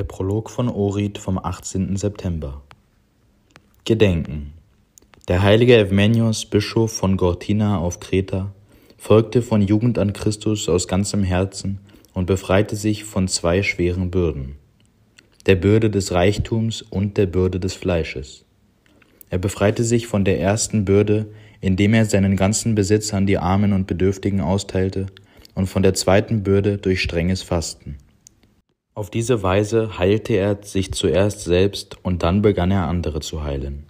Der Prolog von Orit vom 18. September. Gedenken. Der heilige Evmenios, Bischof von Gortina auf Kreta, folgte von Jugend an Christus aus ganzem Herzen und befreite sich von zwei schweren Bürden, der Bürde des Reichtums und der Bürde des Fleisches. Er befreite sich von der ersten Bürde, indem er seinen ganzen Besitz an die Armen und Bedürftigen austeilte, und von der zweiten Bürde durch strenges Fasten. Auf diese Weise heilte er sich zuerst selbst und dann begann er andere zu heilen.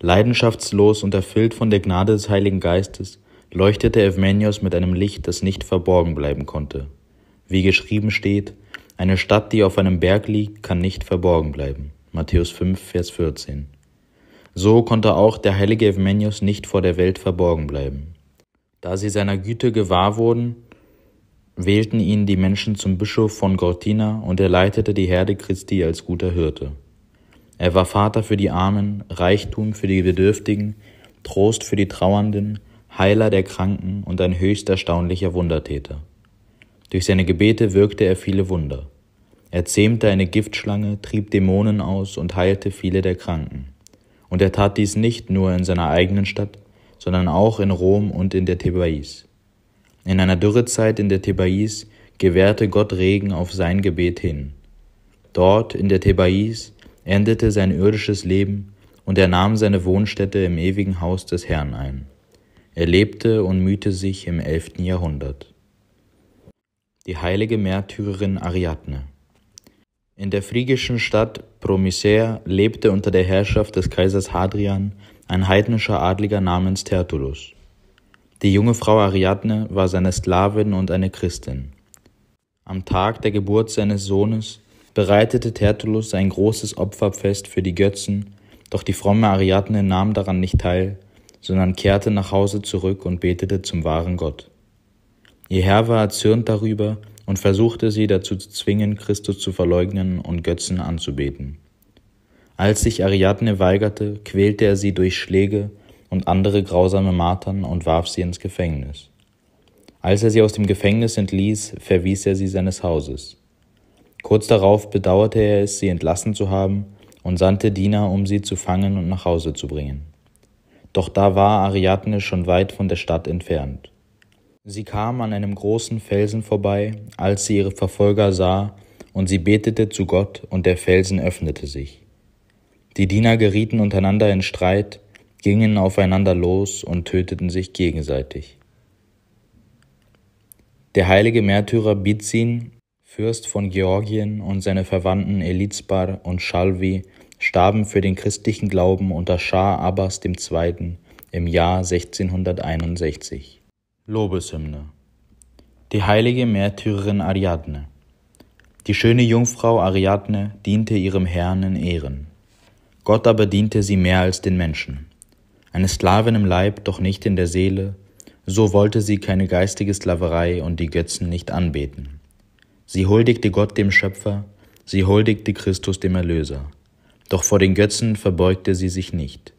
Leidenschaftslos und erfüllt von der Gnade des Heiligen Geistes leuchtete Evmenios mit einem Licht, das nicht verborgen bleiben konnte. Wie geschrieben steht, eine Stadt, die auf einem Berg liegt, kann nicht verborgen bleiben. Matthäus 5, Vers 14. So konnte auch der heilige Evmenios nicht vor der Welt verborgen bleiben. Da sie seiner Güte gewahr wurden, wählten ihn die Menschen zum Bischof von Gortina und er leitete die Herde Christi als guter Hirte. Er war Vater für die Armen, Reichtum für die Bedürftigen, Trost für die Trauernden, Heiler der Kranken und ein höchst erstaunlicher Wundertäter. Durch seine Gebete wirkte er viele Wunder. Er zähmte eine Giftschlange, trieb Dämonen aus und heilte viele der Kranken. Und er tat dies nicht nur in seiner eigenen Stadt, sondern auch in Rom und in der Thebais. In einer Dürrezeit in der Thebais gewährte Gott Regen auf sein Gebet hin. Dort in der Thebais endete sein irdisches Leben und er nahm seine Wohnstätte im ewigen Haus des Herrn ein. Er lebte und mühte sich im elften Jahrhundert. Die heilige Märtyrerin Ariadne. In der phrygischen Stadt Promysea lebte unter der Herrschaft des Kaisers Hadrian ein heidnischer Adliger namens Tertullus. Die junge Frau Ariadne war seine Sklavin und eine Christin. Am Tag der Geburt seines Sohnes bereitete Tertullus ein großes Opferfest für die Götzen, doch die fromme Ariadne nahm daran nicht teil, sondern kehrte nach Hause zurück und betete zum wahren Gott. Ihr Herr war erzürnt darüber und versuchte sie dazu zu zwingen, Christus zu verleugnen und Götzen anzubeten. Als sich Ariadne weigerte, quälte er sie durch Schläge und andere grausame Martern und warf sie ins Gefängnis. Als er sie aus dem Gefängnis entließ, verwies er sie seines Hauses. Kurz darauf bedauerte er es, sie entlassen zu haben, und sandte Diener, um sie zu fangen und nach Hause zu bringen. Doch da war Ariadne schon weit von der Stadt entfernt. Sie kam an einem großen Felsen vorbei, als sie ihre Verfolger sah, und sie betete zu Gott, und der Felsen öffnete sich. Die Diener gerieten untereinander in Streit, gingen aufeinander los und töteten sich gegenseitig. Der heilige Märtyrer Bizin, Fürst von Georgien, und seine Verwandten Elizbar und Shalvi starben für den christlichen Glauben unter Schah Abbas II. im Jahr 1661. Lobeshymne Die heilige Märtyrerin Ariadne Die schöne Jungfrau Ariadne diente ihrem Herrn in Ehren. Gott aber diente sie mehr als den Menschen eine Sklavin im Leib, doch nicht in der Seele, so wollte sie keine geistige Sklaverei und die Götzen nicht anbeten. Sie huldigte Gott dem Schöpfer, sie huldigte Christus dem Erlöser, doch vor den Götzen verbeugte sie sich nicht.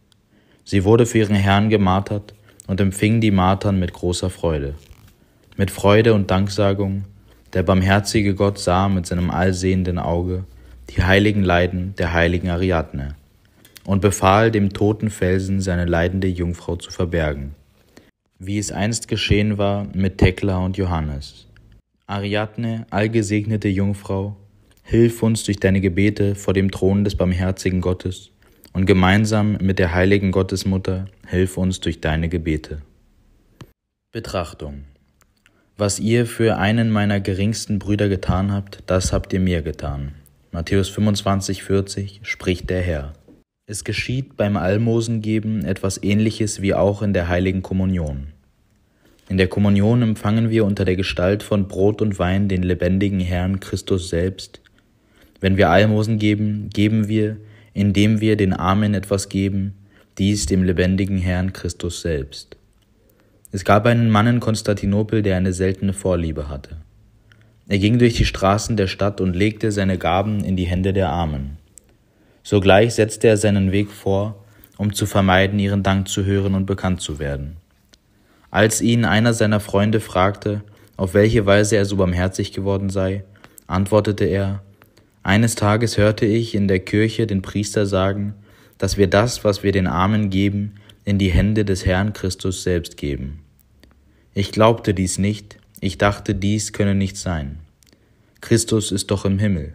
Sie wurde für ihren Herrn gemartert und empfing die Martern mit großer Freude. Mit Freude und Danksagung, der barmherzige Gott sah mit seinem allsehenden Auge die heiligen Leiden der heiligen Ariadne und befahl dem toten Felsen seine leidende Jungfrau zu verbergen, wie es einst geschehen war mit Thekla und Johannes. Ariadne, allgesegnete Jungfrau, hilf uns durch deine Gebete vor dem Thron des barmherzigen Gottes und gemeinsam mit der heiligen Gottesmutter hilf uns durch deine Gebete. Betrachtung Was ihr für einen meiner geringsten Brüder getan habt, das habt ihr mir getan. Matthäus 25, 40 spricht der Herr. Es geschieht beim Almosengeben etwas Ähnliches wie auch in der heiligen Kommunion. In der Kommunion empfangen wir unter der Gestalt von Brot und Wein den lebendigen Herrn Christus selbst. Wenn wir Almosen geben, geben wir, indem wir den Armen etwas geben, dies dem lebendigen Herrn Christus selbst. Es gab einen Mann in Konstantinopel, der eine seltene Vorliebe hatte. Er ging durch die Straßen der Stadt und legte seine Gaben in die Hände der Armen. Sogleich setzte er seinen Weg vor, um zu vermeiden, ihren Dank zu hören und bekannt zu werden. Als ihn einer seiner Freunde fragte, auf welche Weise er so barmherzig geworden sei, antwortete er Eines Tages hörte ich in der Kirche den Priester sagen, dass wir das, was wir den Armen geben, in die Hände des Herrn Christus selbst geben. Ich glaubte dies nicht, ich dachte, dies könne nicht sein. Christus ist doch im Himmel,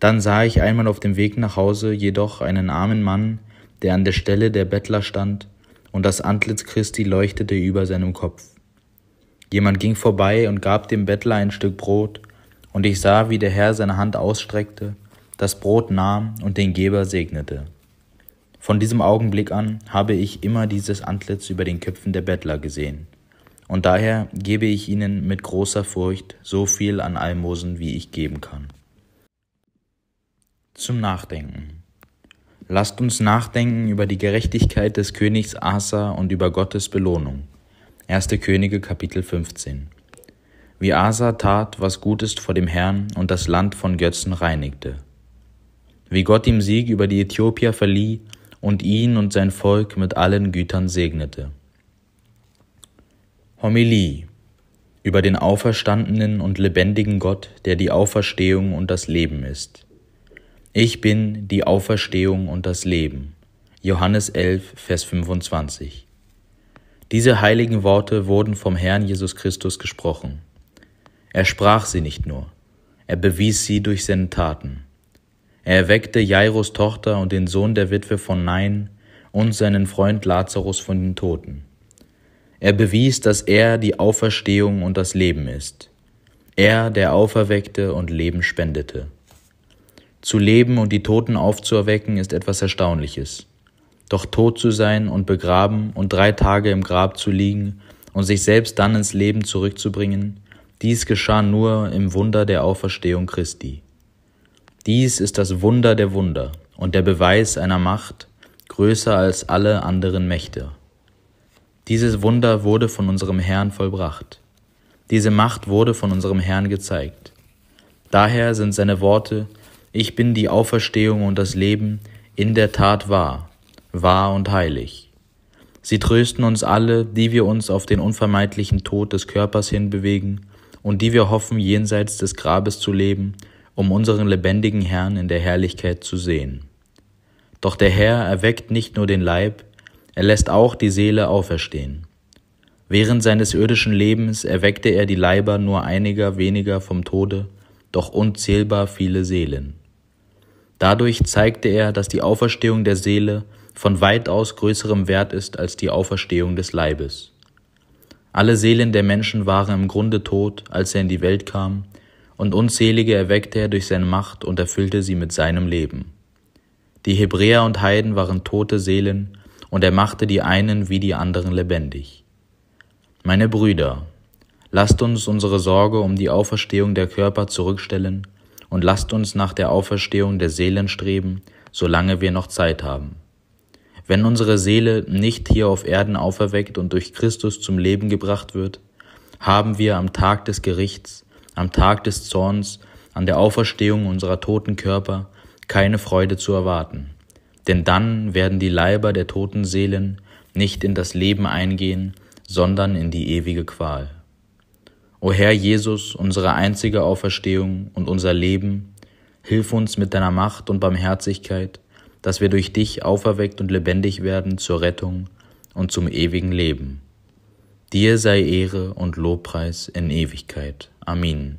dann sah ich einmal auf dem Weg nach Hause jedoch einen armen Mann, der an der Stelle der Bettler stand, und das Antlitz Christi leuchtete über seinem Kopf. Jemand ging vorbei und gab dem Bettler ein Stück Brot, und ich sah, wie der Herr seine Hand ausstreckte, das Brot nahm und den Geber segnete. Von diesem Augenblick an habe ich immer dieses Antlitz über den Köpfen der Bettler gesehen, und daher gebe ich ihnen mit großer Furcht so viel an Almosen, wie ich geben kann zum Nachdenken. Lasst uns nachdenken über die Gerechtigkeit des Königs Asa und über Gottes Belohnung. 1. Könige Kapitel 15. Wie Asa tat, was gut ist vor dem Herrn und das Land von Götzen reinigte. Wie Gott ihm Sieg über die Äthiopier verlieh und ihn und sein Volk mit allen Gütern segnete. Homilie über den auferstandenen und lebendigen Gott, der die Auferstehung und das Leben ist. Ich bin die Auferstehung und das Leben. Johannes 11, Vers 25. Diese heiligen Worte wurden vom Herrn Jesus Christus gesprochen. Er sprach sie nicht nur, er bewies sie durch seine Taten. Er erweckte Jairus Tochter und den Sohn der Witwe von Nein und seinen Freund Lazarus von den Toten. Er bewies, dass er die Auferstehung und das Leben ist. Er, der auferweckte und Leben spendete. Zu leben und die Toten aufzuerwecken ist etwas Erstaunliches. Doch tot zu sein und begraben und drei Tage im Grab zu liegen und sich selbst dann ins Leben zurückzubringen, dies geschah nur im Wunder der Auferstehung Christi. Dies ist das Wunder der Wunder und der Beweis einer Macht größer als alle anderen Mächte. Dieses Wunder wurde von unserem Herrn vollbracht. Diese Macht wurde von unserem Herrn gezeigt. Daher sind seine Worte ich bin die Auferstehung und das Leben, in der Tat wahr, wahr und heilig. Sie trösten uns alle, die wir uns auf den unvermeidlichen Tod des Körpers hinbewegen und die wir hoffen, jenseits des Grabes zu leben, um unseren lebendigen Herrn in der Herrlichkeit zu sehen. Doch der Herr erweckt nicht nur den Leib, er lässt auch die Seele auferstehen. Während seines irdischen Lebens erweckte er die Leiber nur einiger weniger vom Tode, doch unzählbar viele Seelen. Dadurch zeigte er, dass die Auferstehung der Seele von weitaus größerem Wert ist als die Auferstehung des Leibes. Alle Seelen der Menschen waren im Grunde tot, als er in die Welt kam, und unzählige erweckte er durch seine Macht und erfüllte sie mit seinem Leben. Die Hebräer und Heiden waren tote Seelen, und er machte die einen wie die anderen lebendig. Meine Brüder, Lasst uns unsere Sorge um die Auferstehung der Körper zurückstellen und lasst uns nach der Auferstehung der Seelen streben, solange wir noch Zeit haben. Wenn unsere Seele nicht hier auf Erden auferweckt und durch Christus zum Leben gebracht wird, haben wir am Tag des Gerichts, am Tag des Zorns, an der Auferstehung unserer toten Körper keine Freude zu erwarten. Denn dann werden die Leiber der toten Seelen nicht in das Leben eingehen, sondern in die ewige Qual. O Herr Jesus, unsere einzige Auferstehung und unser Leben, hilf uns mit deiner Macht und Barmherzigkeit, dass wir durch dich auferweckt und lebendig werden zur Rettung und zum ewigen Leben. Dir sei Ehre und Lobpreis in Ewigkeit. Amen.